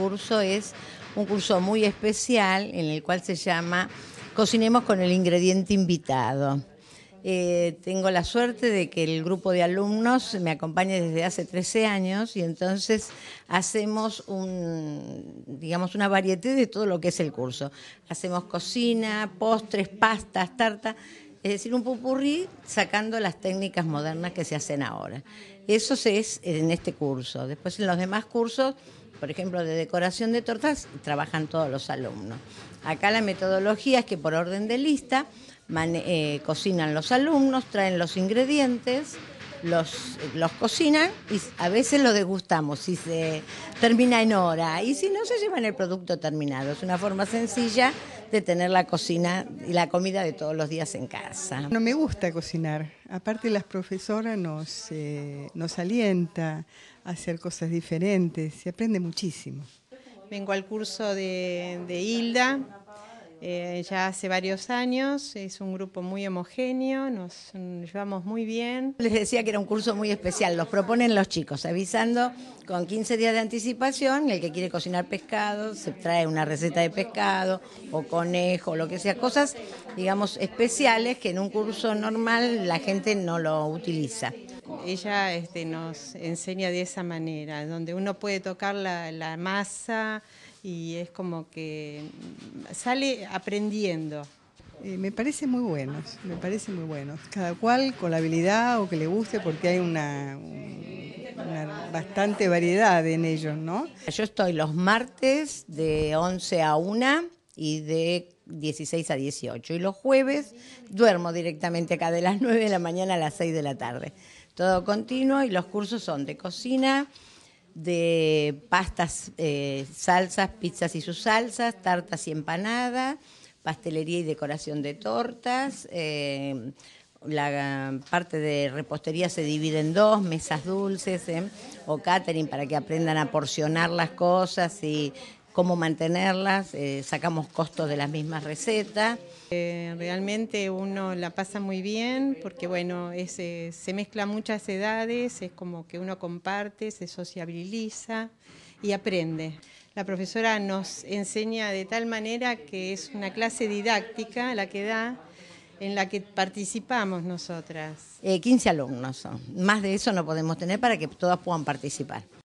curso es un curso muy especial en el cual se llama Cocinemos con el ingrediente invitado. Eh, tengo la suerte de que el grupo de alumnos me acompaña desde hace 13 años y entonces hacemos un, digamos, una variedad de todo lo que es el curso. Hacemos cocina, postres, pastas, tarta es decir, un pupurrí sacando las técnicas modernas que se hacen ahora. Eso se es en este curso. Después en los demás cursos, por ejemplo, de decoración de tortas, trabajan todos los alumnos. Acá la metodología es que por orden de lista eh, cocinan los alumnos, traen los ingredientes, los, los cocinan y a veces lo degustamos si se termina en hora y si no se llevan el producto terminado. Es una forma sencilla de tener la cocina y la comida de todos los días en casa. No me gusta cocinar. Aparte las profesoras nos, eh, alienta a hacer cosas diferentes. Se aprende muchísimo. Vengo al curso de Hilda, eh, ya hace varios años, es un grupo muy homogéneo, nos llevamos muy bien. Les decía que era un curso muy especial, los proponen los chicos, avisando con 15 días de anticipación, el que quiere cocinar pescado, se trae una receta de pescado o conejo, lo que sea, cosas, digamos, especiales que en un curso normal la gente no lo utiliza. Ella este, nos enseña de esa manera, donde uno puede tocar la masa, y es como que mm, sale aprendiendo. Eh, me parece muy bueno, me parece muy bueno. Cada cual con la habilidad o que le guste, porque hay una, bastante variedad en ellos, ¿no? Yo estoy los martes de 11 a 1 y de 16 a 18. Y los jueves duermo directamente acá de las 9 de la mañana a las 6 de la tarde. Todo continuo y los cursos son de cocina, de pastas, eh, salsas, pizzas y sus salsas, tartas y empanadas, pastelería y decoración de tortas. Eh, la parte de repostería se divide en dos, mesas dulces eh, o catering para que aprendan a porcionar las cosas y cómo mantenerlas, eh, sacamos costos de las mismas recetas. Eh, realmente uno la pasa muy bien porque bueno, eh, se mezclan muchas edades, es como que uno comparte, se sociabiliza y aprende. La profesora nos enseña de tal manera que es una clase didáctica la que da en la que participamos nosotras. 15 alumnos Más de eso no podemos tener para que todas puedan participar.